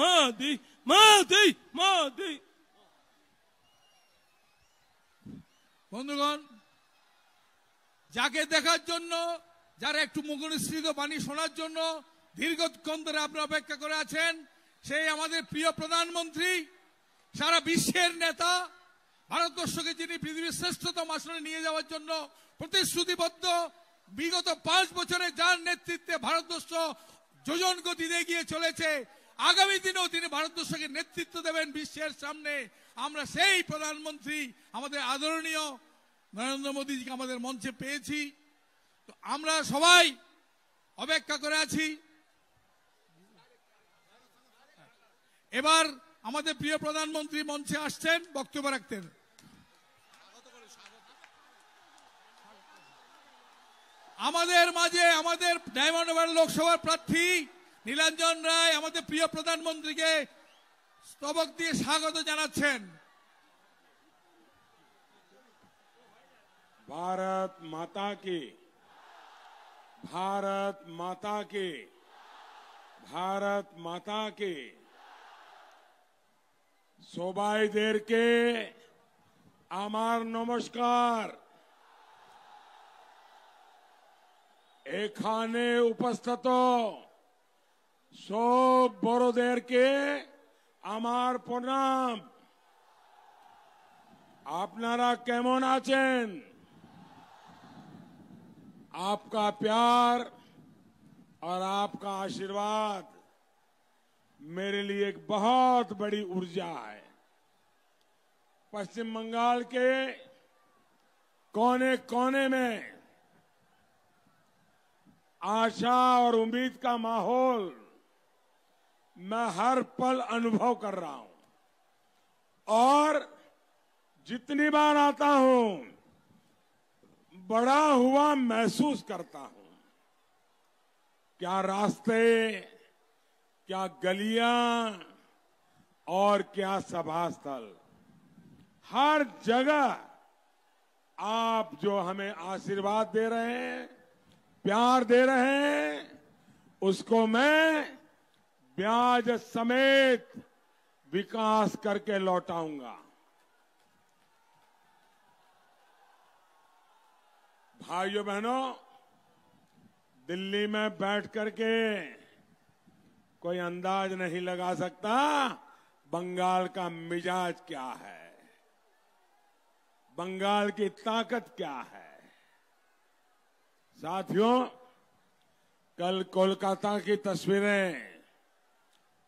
Monday, Monday, Monday. বন্ধুগণ যাকে দেখার জন্য যারা একটু মুখনিশ্রিত বাণী শোনার জন্য দীর্ঘক্ষণ ধরে আপনারা অপেক্ষা করে আছেন সেই আমাদের প্রিয় প্রধানমন্ত্রী সারা বিশ্বের নেতা ভারতবর্ষকে যিনি পৃথিবীর শ্রেষ্ঠতম আসনে নিয়ে যাওয়ার জন্য প্রতিশ্রুতিবদ্ধ বিগত পাঁচ বছরে যার নেতৃত্বে ভারতবর্ষ যোজন গতিতে গিয়ে চলেছে আগামী দিনেও তিনি ভারতবর্ষকে নেতৃত্ব দেবেন বিশ্বের সামনে আমরা সেই প্রধানমন্ত্রী আমাদের আদরণীয় নরেন্দ্র মোদীজিকে আমাদের মঞ্চে পেয়েছি তো আমরা সবাই অপেক্ষা করে আছি এবার আমাদের প্রিয় প্রধানমন্ত্রী মঞ্চে আসছেন বক্তব্য রাখতেন আমাদের মাঝে আমাদের ডায়মন্ড লোকসভার প্রার্থী নীলাঞ্জন রায় আমাদের প্রিয় প্রধানমন্ত্রীকে স্তবক দিয়ে স্বাগত জানাচ্ছেন ভারত মাতাকে ভারত মাতাকে ভারত की भारत माता কে সবাইদেরকে আমার নমস্কার এখানে উপস্থিত সব বড়দেরকে আমার প্রণাম আপনারা কেমন আছেন आपका प्यार और आपका आशीर्वाद मेरे लिए एक बहुत बड़ी ऊर्जा है पश्चिम बंगाल के कोने कोने में आशा और उम्मीद का माहौल मैं हर पल अनुभव कर रहा हूं और जितनी बार आता हूं बड़ा हुआ महसूस करता हूं क्या रास्ते क्या गलियां और क्या सभा स्थल हर जगह आप जो हमें आशीर्वाद दे रहे हैं प्यार दे रहे हैं उसको मैं ब्याज समेत विकास करके लौटाऊंगा भाइयों बहनों दिल्ली में बैठ करके कोई अंदाज नहीं लगा सकता बंगाल का मिजाज क्या है बंगाल की ताकत क्या है साथियों कल कोलकाता की तस्वीरें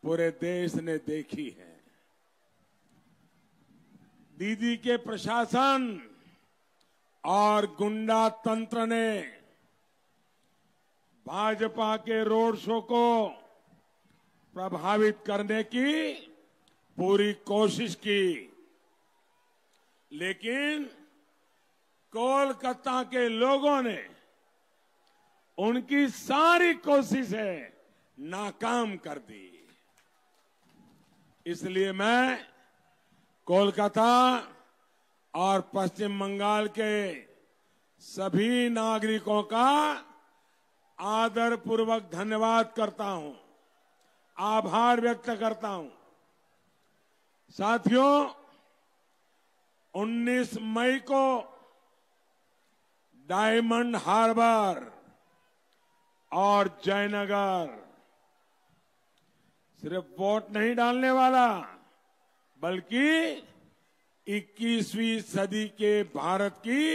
पूरे देश ने देखी है दीदी के प्रशासन और गुंडा तंत्र ने भाजपा के रोड शो को प्रभावित करने की पूरी कोशिश की लेकिन कोलकाता के लोगों ने उनकी सारी कोशिशें नाकाम कर दी इसलिए मैं कोलकाता और पश्चिम बंगाल के सभी नागरिकों का आदर पूर्वक धन्यवाद करता हूं आभार व्यक्त करता हूं साथियों 19 मई को डायमंड हार्बर और जयनगर सिर्फ वोट नहीं डालने वाला बल्कि 21वीं सदी के भारत की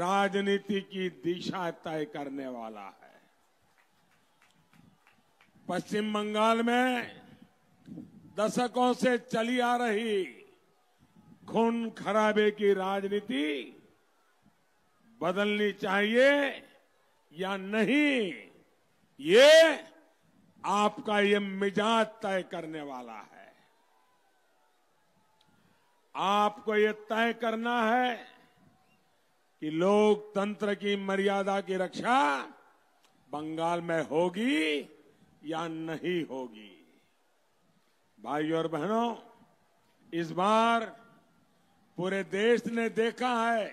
राजनीति की दिशा तय करने वाला है पश्चिम बंगाल में दशकों से चली आ रही खून खराबे की राजनीति बदलनी चाहिए या नहीं ये आपका ये मिजाज तय करने वाला है आपको ये तय करना है कि लोकतंत्र की मर्यादा की रक्षा बंगाल में होगी या नहीं होगी भाइयों और बहनों इस बार पूरे देश ने देखा है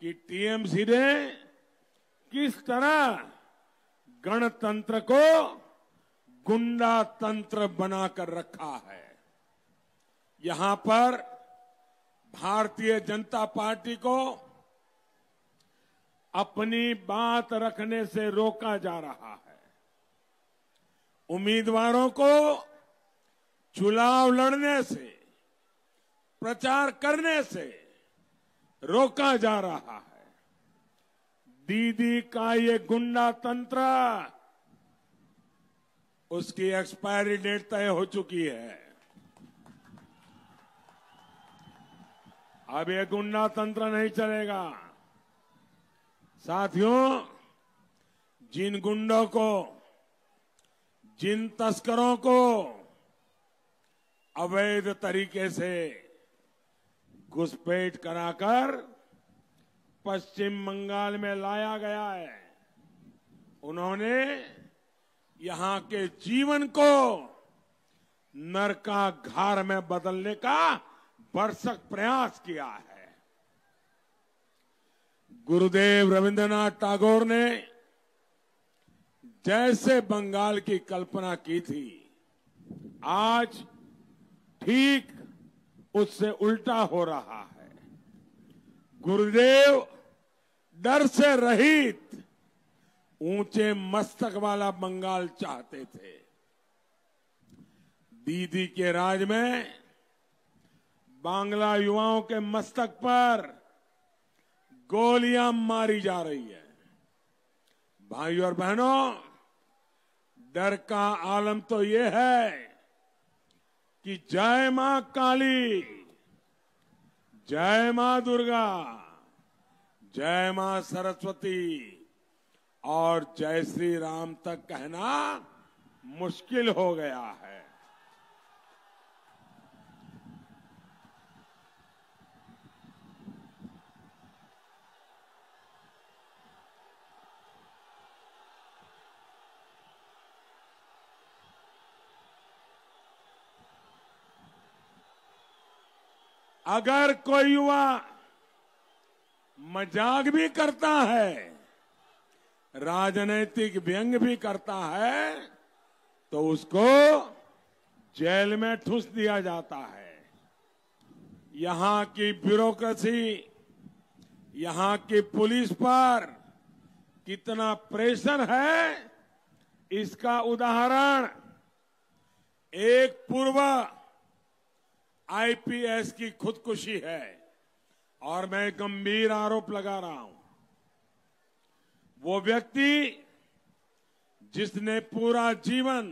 कि टीएमसी ने किस तरह गणतंत्र को गुंडा तंत्र बनाकर रखा है यहां पर भारतीय जनता पार्टी को अपनी बात रखने से रोका जा रहा है उम्मीदवारों को चुनाव लड़ने से प्रचार करने से रोका जा रहा है दीदी का ये गुंडा तंत्र उसकी एक्सपायरी डेट तय हो चुकी है अब ये गुंडा तंत्र नहीं चलेगा साथियों जिन गुंडों को जिन तस्करों को अवैध तरीके से घुसपैठ कराकर पश्चिम बंगाल में लाया गया है उन्होंने यहां के जीवन को घर में बदलने का बरसक प्रयास किया है गुरुदेव रविंद्रनाथ टागोर ने जैसे बंगाल की कल्पना की थी आज ठीक उससे उल्टा हो रहा है गुरुदेव डर से रहित ऊंचे मस्तक वाला बंगाल चाहते थे दीदी के राज में बांग्ला युवाओं के मस्तक पर गोलियां मारी जा रही है भाई और बहनों डर का आलम तो ये है कि जय मां काली जय मां दुर्गा जय मां सरस्वती और जय श्री राम तक कहना मुश्किल हो गया है अगर कोई युवा मजाक भी करता है राजनीतिक व्यंग भी करता है तो उसको जेल में ठूस दिया जाता है यहां की ब्यूरोक्रेसी यहां की पुलिस पर कितना प्रेशर है इसका उदाहरण एक पूर्व आईपीएस की खुदकुशी है और मैं गंभीर आरोप लगा रहा हूं वो व्यक्ति जिसने पूरा जीवन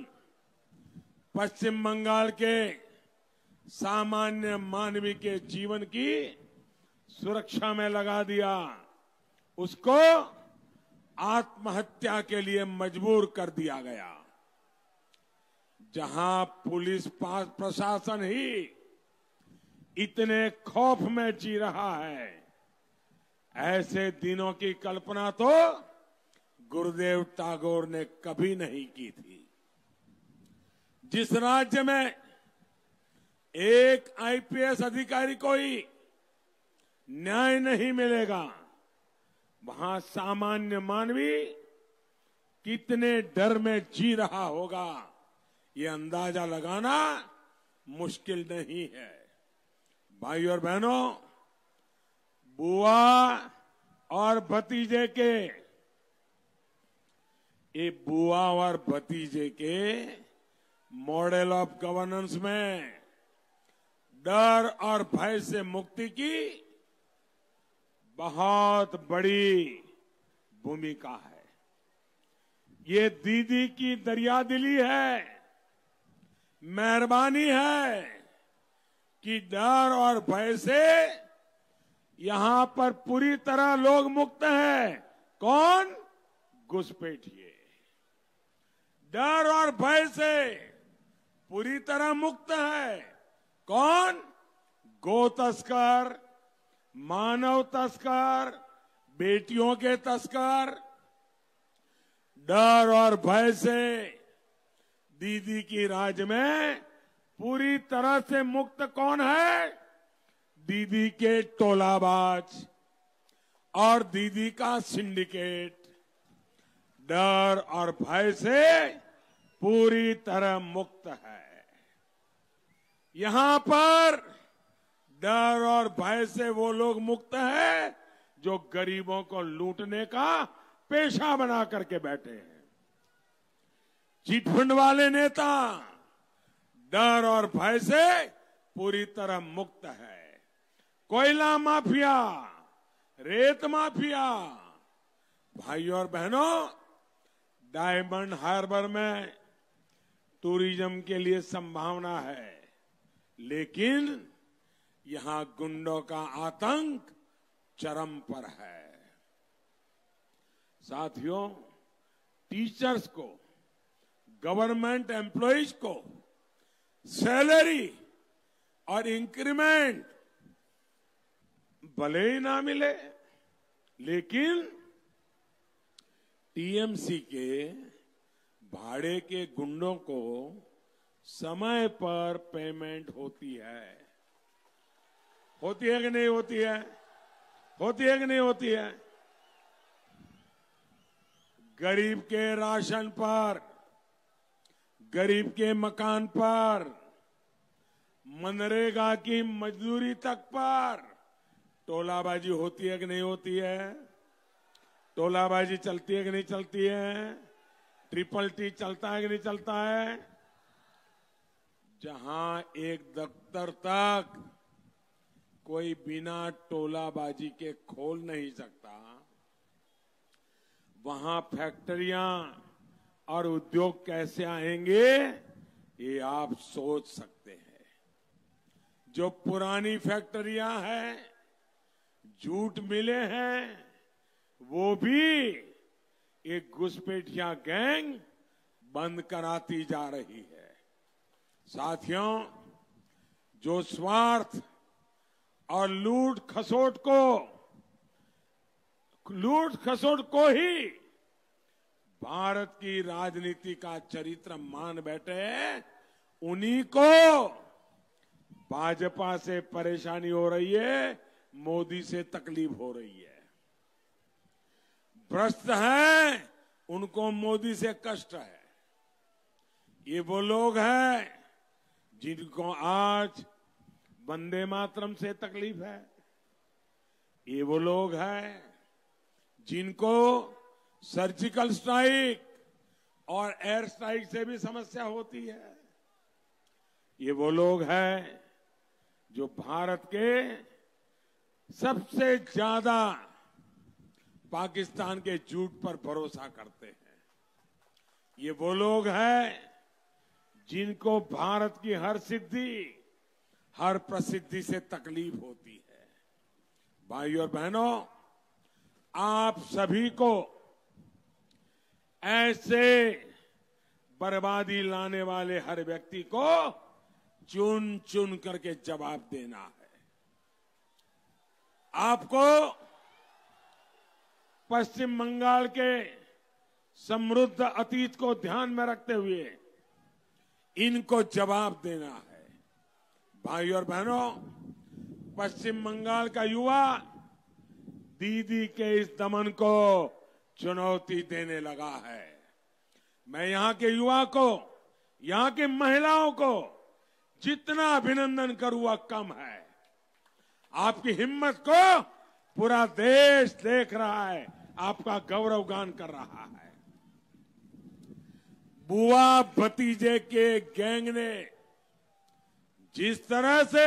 पश्चिम बंगाल के सामान्य मानवी के जीवन की सुरक्षा में लगा दिया उसको आत्महत्या के लिए मजबूर कर दिया गया जहां पुलिस प्रशासन ही इतने खौफ में जी रहा है ऐसे दिनों की कल्पना तो गुरुदेव टागोर ने कभी नहीं की थी जिस राज्य में एक आईपीएस अधिकारी को ही न्याय नहीं मिलेगा वहां सामान्य मानवी कितने डर में जी रहा होगा ये अंदाजा लगाना मुश्किल नहीं है भाई और बहनों बुआ और भतीजे के ये बुआ और भतीजे के मॉडल ऑफ गवर्नेंस में डर और भय से मुक्ति की बहुत बड़ी भूमिका है ये दीदी की दरिया दिली है मेहरबानी है कि डर और भय से यहां पर पूरी तरह लोग मुक्त हैं कौन घुसपैठिए डर और भय से पूरी तरह मुक्त है कौन गो तस्कर मानव तस्कर बेटियों के तस्कर डर और भय से दीदी की राज में पूरी तरह से मुक्त कौन है दीदी के टोलाबाज और दीदी का सिंडिकेट डर और भय से पूरी तरह मुक्त है यहां पर डर और भय से वो लोग मुक्त है जो गरीबों को लूटने का पेशा बना करके बैठे हैं चिटफंड वाले नेता डर और भय से पूरी तरह मुक्त है कोयला माफिया रेत माफिया भाइयों और बहनों डायमंड हार्बर में टूरिज्म के लिए संभावना है लेकिन यहां गुंडों का आतंक चरम पर है साथियों टीचर्स को गवर्नमेंट एम्प्लॉज को सैलरी और इंक्रीमेंट भले ही ना मिले लेकिन टीएमसी के भाड़े के गुंडों को समय पर पेमेंट होती है होती है कि नहीं होती है होती है कि नहीं होती है गरीब के राशन पर गरीब के मकान पर मनरेगा की मजदूरी तक पर टोलाबाजी होती है कि नहीं होती है तोलाबाजी चलती है कि नहीं चलती है ट्रिपल टी चलता है कि नहीं चलता है जहां एक दफ्तर तक कोई बिना टोलाबाजी के खोल नहीं सकता वहां फैक्ट्रियां और उद्योग कैसे आएंगे ये आप सोच सकते हैं जो पुरानी फैक्ट्रियां हैं जूट मिले हैं वो भी एक घुसपैठिया गैंग बंद कराती जा रही है साथियों जो स्वार्थ और लूट खसोट को लूट खसोट को ही भारत की राजनीति का चरित्र मान बैठे उन्हीं को भाजपा से परेशानी हो रही है मोदी से तकलीफ हो रही है भ्रष्ट हैं उनको मोदी से कष्ट है ये वो लोग हैं जिनको आज वंदे मातरम से तकलीफ है ये वो लोग हैं जिनको सर्जिकल स्ट्राइक और एयर स्ट्राइक से भी समस्या होती है ये वो लोग हैं जो भारत के सबसे ज्यादा पाकिस्तान के झूठ पर भरोसा करते हैं ये वो लोग हैं जिनको भारत की हर सिद्धि हर प्रसिद्धि से तकलीफ होती है भाई और बहनों आप सभी को ऐसे बर्बादी लाने वाले हर व्यक्ति को चुन चुन करके जवाब देना है आपको पश्चिम बंगाल के समृद्ध अतीत को ध्यान में रखते हुए इनको जवाब देना है भाई और बहनों पश्चिम बंगाल का युवा दीदी के इस दमन को चुनौती देने लगा है मैं यहां के युवा को यहां की महिलाओं को जितना अभिनंदन करूंगा वह कम है आपकी हिम्मत को पूरा देश देख रहा है आपका गौरवगान कर रहा है बुआ भतीजे के गैंग ने जिस तरह से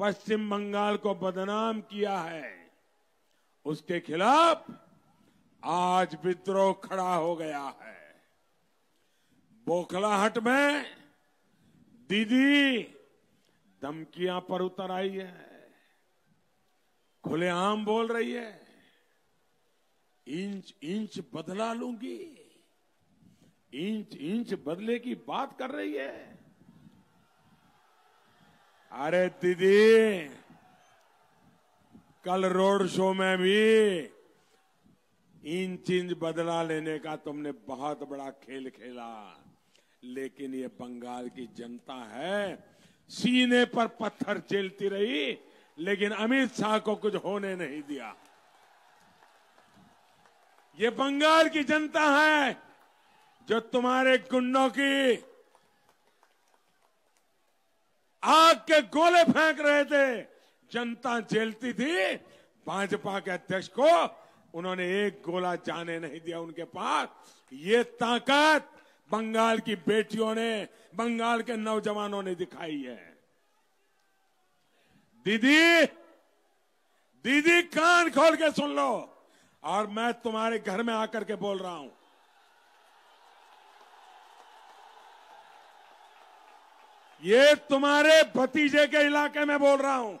पश्चिम बंगाल को बदनाम किया है उसके खिलाफ आज विद्रोह खड़ा हो गया है बोखलाहट में दीदी धमकियां पर उतर आई है खुलेआम बोल रही है इंच इंच बदला लूंगी इंच इंच बदले की बात कर रही है अरे दीदी कल रोड शो में भी इंच इंच बदला लेने का तुमने बहुत बड़ा खेल खेला लेकिन ये बंगाल की जनता है सीने पर पत्थर चेलती रही लेकिन अमित शाह को कुछ होने नहीं दिया ये बंगाल की जनता है जो तुम्हारे गुंडों की आग के गोले फेंक रहे थे जनता झेलती थी भाजपा के अध्यक्ष को उन्होंने एक गोला जाने नहीं दिया उनके पास ये ताकत बंगाल की बेटियों ने बंगाल के नौजवानों ने दिखाई है दीदी दीदी कान खोल के सुन लो और मैं तुम्हारे घर में आकर के बोल रहा हूं ये तुम्हारे भतीजे के इलाके में बोल रहा हूं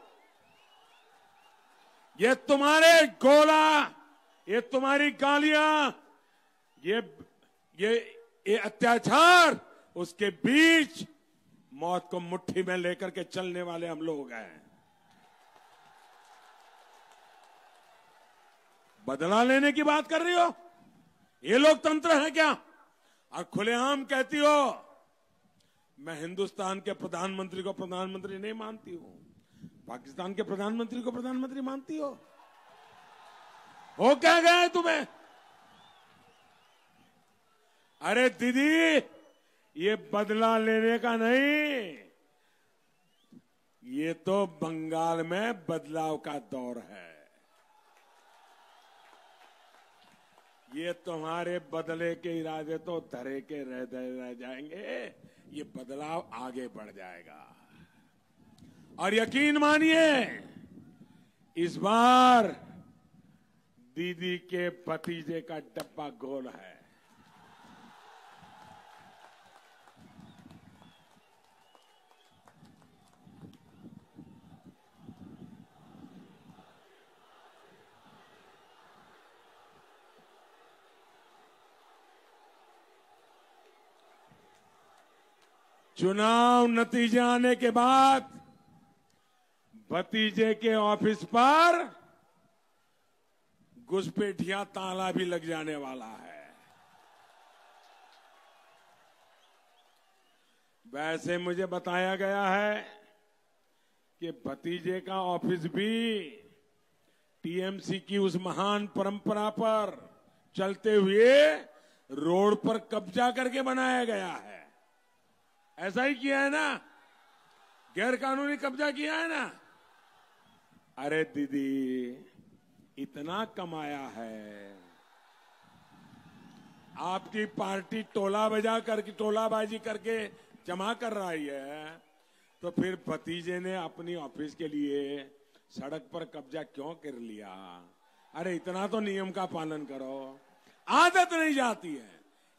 ये तुम्हारे गोला ये तुम्हारी गालियां ये ये ये अत्याचार उसके बीच मौत को मुट्ठी में लेकर के चलने वाले हम लोग हैं बदला लेने की बात कर रही हो ये लोकतंत्र है क्या और खुलेआम कहती हो मैं हिंदुस्तान के प्रधानमंत्री को प्रधानमंत्री नहीं मानती हूं पाकिस्तान के प्रधानमंत्री को प्रधानमंत्री मानती हो हो क्या गया है तुम्हें अरे दीदी ये बदला लेने का नहीं ये तो बंगाल में बदलाव का दौर है ये तुम्हारे बदले के इरादे तो धरे के रह रह जाएंगे ये बदलाव आगे बढ़ जाएगा और यकीन मानिए इस बार दीदी के भतीजे का डब्बा गोल है चुनाव नतीजे आने के बाद भतीजे के ऑफिस पर घुसपेठिया ताला भी लग जाने वाला है वैसे मुझे बताया गया है कि भतीजे का ऑफिस भी टीएमसी की उस महान परंपरा पर चलते हुए रोड पर कब्जा करके बनाया गया है ऐसा ही किया है ना गैर कानूनी कब्जा किया है ना अरे दीदी इतना कमाया है आपकी पार्टी टोला बजा करके टोलाबाजी करके जमा कर रही है तो फिर भतीजे ने अपनी ऑफिस के लिए सड़क पर कब्जा क्यों कर लिया अरे इतना तो नियम का पालन करो आदत नहीं जाती है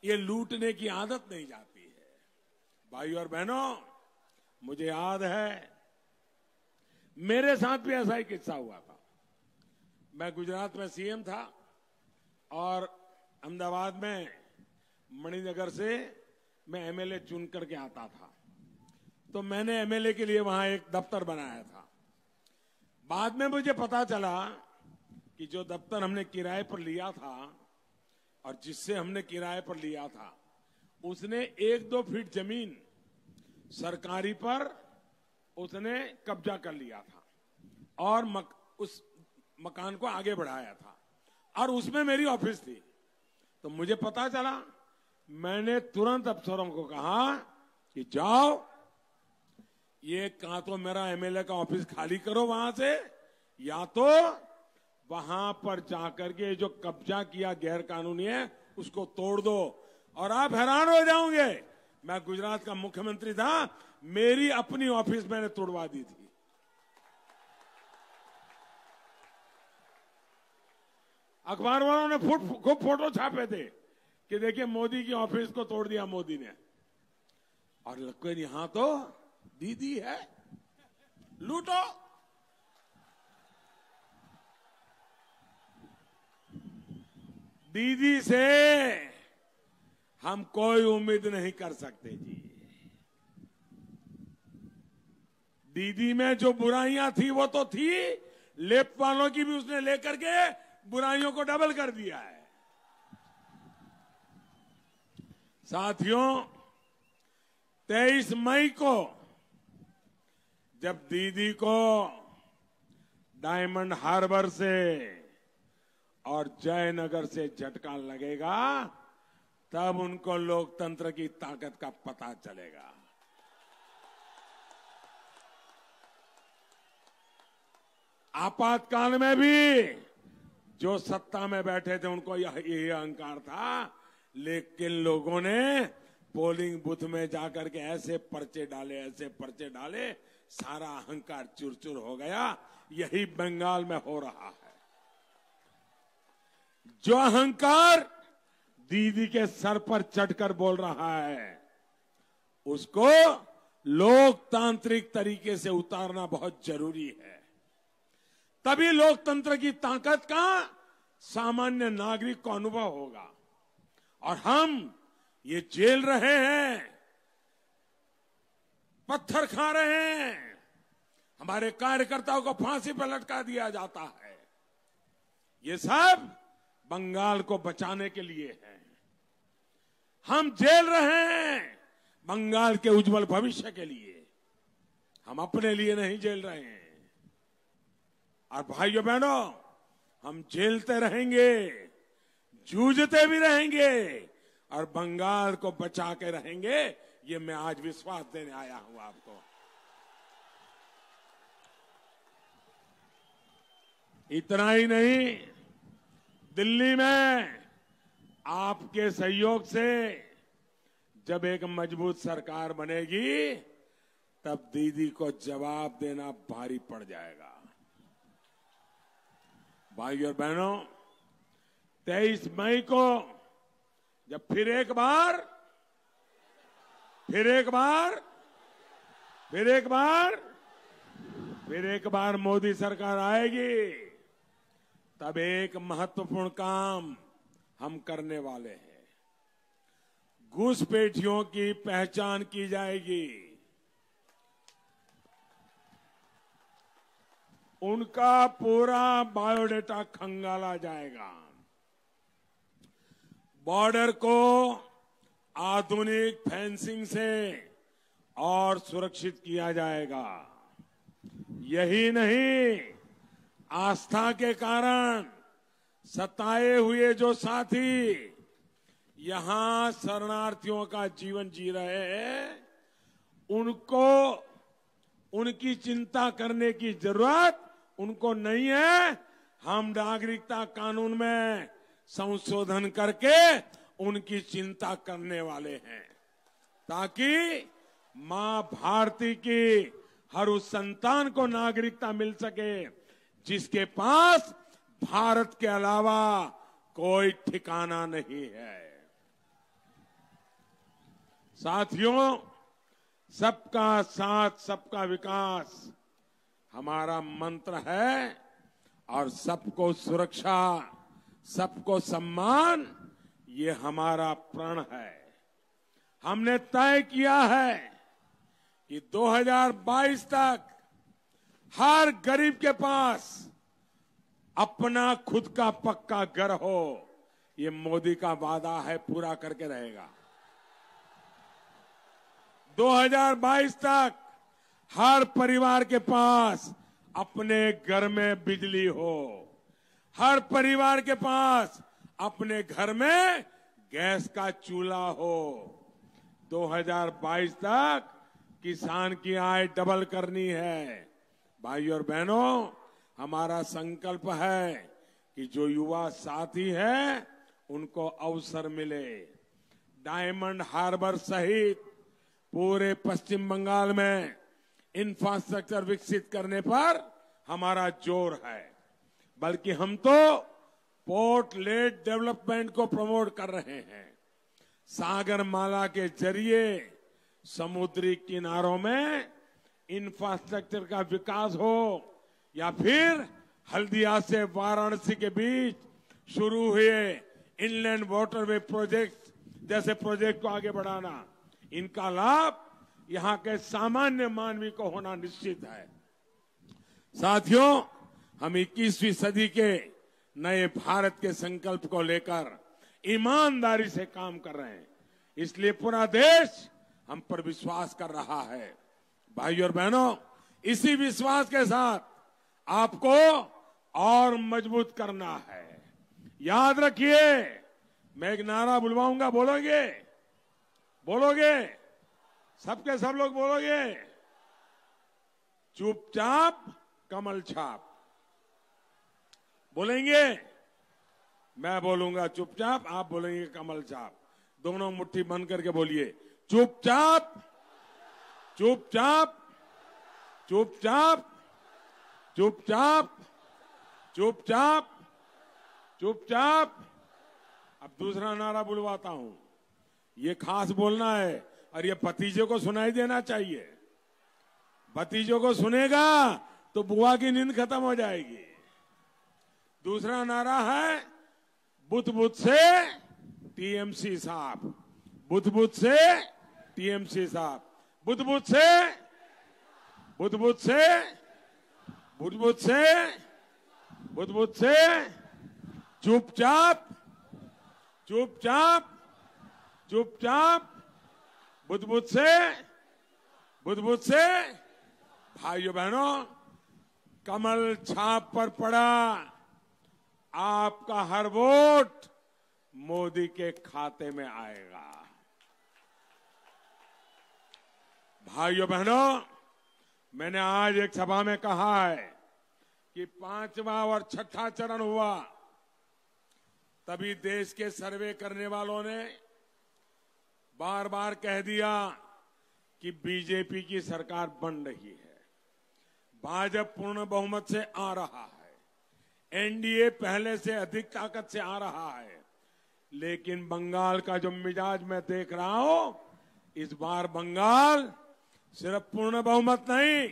ये लूटने की आदत नहीं जाती भाई और बहनों मुझे याद है मेरे साथ भी ऐसा ही किस्सा हुआ था मैं गुजरात में सीएम था और अहमदाबाद में मणिनगर से मैं एमएलए चुन करके आता था तो मैंने एमएलए के लिए वहां एक दफ्तर बनाया था बाद में मुझे पता चला कि जो दफ्तर हमने किराए पर लिया था और जिससे हमने किराए पर लिया था उसने एक दो फीट जमीन सरकारी पर उसने कब्जा कर लिया था और मक, उस मकान को आगे बढ़ाया था और उसमें मेरी ऑफिस थी तो मुझे पता चला मैंने तुरंत अफसरों को कहा कि जाओ ये कहा तो मेरा एमएलए का ऑफिस खाली करो वहां से या तो वहां पर जाकर के जो कब्जा किया गैर कानूनी है उसको तोड़ दो और आप हैरान हो जाओगे मैं गुजरात का मुख्यमंत्री था मेरी अपनी ऑफिस मैंने तोड़वा दी थी अखबार वालों ने खूब फोटो छापे थे कि देखिए मोदी की ऑफिस को तोड़ दिया मोदी ने और लक्कर यहां तो दीदी है लूटो दीदी से हम कोई उम्मीद नहीं कर सकते जी दीदी में जो बुराइयां थी वो तो थी लेप वालों की भी उसने लेकर के बुराइयों को डबल कर दिया है साथियों 23 मई को जब दीदी को डायमंड हार्बर से और जयनगर से झटका लगेगा तब उनको लोकतंत्र की ताकत का पता चलेगा आपातकाल में भी जो सत्ता में बैठे थे उनको यही अहंकार था लेकिन लोगों ने पोलिंग बूथ में जाकर के ऐसे पर्चे डाले ऐसे पर्चे डाले सारा अहंकार चुरचुर हो गया यही बंगाल में हो रहा है जो अहंकार दीदी के सर पर चढ़कर बोल रहा है उसको लोकतांत्रिक तरीके से उतारना बहुत जरूरी है तभी लोकतंत्र की ताकत का सामान्य नागरिक को अनुभव होगा और हम ये जेल रहे हैं पत्थर खा रहे हैं हमारे कार्यकर्ताओं को फांसी पर लटका दिया जाता है ये सब बंगाल को बचाने के लिए है हम झेल रहे हैं बंगाल के उज्जवल भविष्य के लिए हम अपने लिए नहीं झेल रहे हैं और भाइयों बहनों हम झेलते रहेंगे जूझते भी रहेंगे और बंगाल को बचा के रहेंगे ये मैं आज विश्वास देने आया हूं आपको इतना ही नहीं दिल्ली में आपके सहयोग से जब एक मजबूत सरकार बनेगी तब दीदी को जवाब देना भारी पड़ जाएगा भाई और बहनों तेईस मई को जब फिर एक बार फिर एक बार फिर एक बार फिर एक बार मोदी सरकार आएगी तब एक महत्वपूर्ण काम हम करने वाले हैं घुसपैठियों की पहचान की जाएगी उनका पूरा बायोडेटा खंगाला जाएगा बॉर्डर को आधुनिक फेंसिंग से और सुरक्षित किया जाएगा यही नहीं आस्था के कारण सताए हुए जो साथी यहां शरणार्थियों का जीवन जी रहे हैं उनको उनकी चिंता करने की जरूरत उनको नहीं है हम नागरिकता कानून में संशोधन करके उनकी चिंता करने वाले हैं ताकि मां भारती की हर उस संतान को नागरिकता मिल सके जिसके पास भारत के अलावा कोई ठिकाना नहीं है साथियों सबका साथ सबका विकास हमारा मंत्र है और सबको सुरक्षा सबको सम्मान ये हमारा प्रण है हमने तय किया है कि 2022 तक हर गरीब के पास अपना खुद का पक्का घर हो ये मोदी का वादा है पूरा करके रहेगा 2022 तक हर परिवार के पास अपने घर में बिजली हो हर परिवार के पास अपने घर में गैस का चूल्हा हो 2022 तक किसान की आय डबल करनी है भाई और बहनों हमारा संकल्प है कि जो युवा साथी हैं उनको अवसर मिले डायमंड हार्बर सहित पूरे पश्चिम बंगाल में इंफ्रास्ट्रक्चर विकसित करने पर हमारा जोर है बल्कि हम तो पोर्ट लेट डेवलपमेंट को प्रमोट कर रहे हैं सागर माला के जरिए समुद्री किनारों में इंफ्रास्ट्रक्चर का विकास हो या फिर हल्दिया से वाराणसी के बीच शुरू हुए इनलैंड वाटरवे प्रोजेक्ट जैसे प्रोजेक्ट को आगे बढ़ाना इनका लाभ यहाँ के सामान्य मानवी को होना निश्चित है साथियों हम 21वीं सदी के नए भारत के संकल्प को लेकर ईमानदारी से काम कर रहे हैं इसलिए पूरा देश हम पर विश्वास कर रहा है भाइयों और बहनों इसी विश्वास के साथ आपको और मजबूत करना है याद रखिए मैं एक नारा बुलवाऊंगा बोलोगे बोलोगे सबके सब लोग बोलोगे चुपचाप कमल छाप बोलेंगे मैं बोलूंगा चुपचाप आप बोलेंगे कमल छाप दोनों मुट्ठी बंद करके बोलिए चुपचाप चुपचाप चुपचाप चुपचाप चुपचाप चुपचाप अब दूसरा नारा बुलवाता हूं ये खास बोलना है और ये भतीजे को सुनाई देना चाहिए भतीजों को सुनेगा तो बुआ की नींद खत्म हो जाएगी दूसरा नारा है बुत बुत से टीएमसी साहब बुत बुत से टीएमसी साहब बुत बुत से बुत बुत से बुधबुद से बुधबुद से चुपचाप चुपचाप चुपचाप बुधबुद से बुधबुद से भाइयों बहनों कमल छाप पर पड़ा आपका हर वोट मोदी के खाते में आएगा भाइयों बहनों मैंने आज एक सभा में कहा है कि पांचवा और छठा चरण हुआ तभी देश के सर्वे करने वालों ने बार बार कह दिया कि बीजेपी की सरकार बन रही है भाजप पूर्ण बहुमत से आ रहा है एनडीए पहले से अधिक ताकत से आ रहा है लेकिन बंगाल का जो मिजाज मैं देख रहा हूं इस बार बंगाल सिर्फ पूर्ण बहुमत नहीं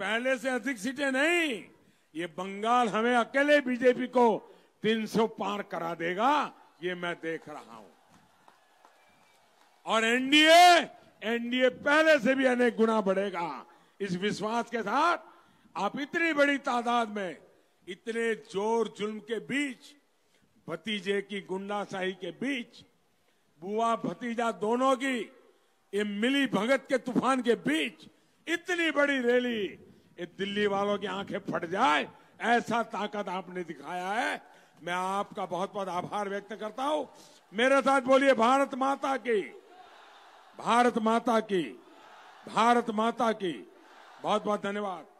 पहले से अधिक सीटें नहीं ये बंगाल हमें अकेले बीजेपी को 300 पार करा देगा ये मैं देख रहा हूं और एनडीए एनडीए पहले से भी अनेक गुना बढ़ेगा इस विश्वास के साथ आप इतनी बड़ी तादाद में इतने जोर जुल्म के बीच भतीजे की गुंडाशाही के बीच बुआ भतीजा दोनों की ये मिली भगत के तूफान के बीच इतनी बड़ी रैली ये दिल्ली वालों की आंखें फट जाए ऐसा ताकत आपने दिखाया है मैं आपका बहुत बहुत आभार व्यक्त करता हूं मेरे साथ बोलिए भारत माता की भारत माता की भारत माता की बहुत बहुत धन्यवाद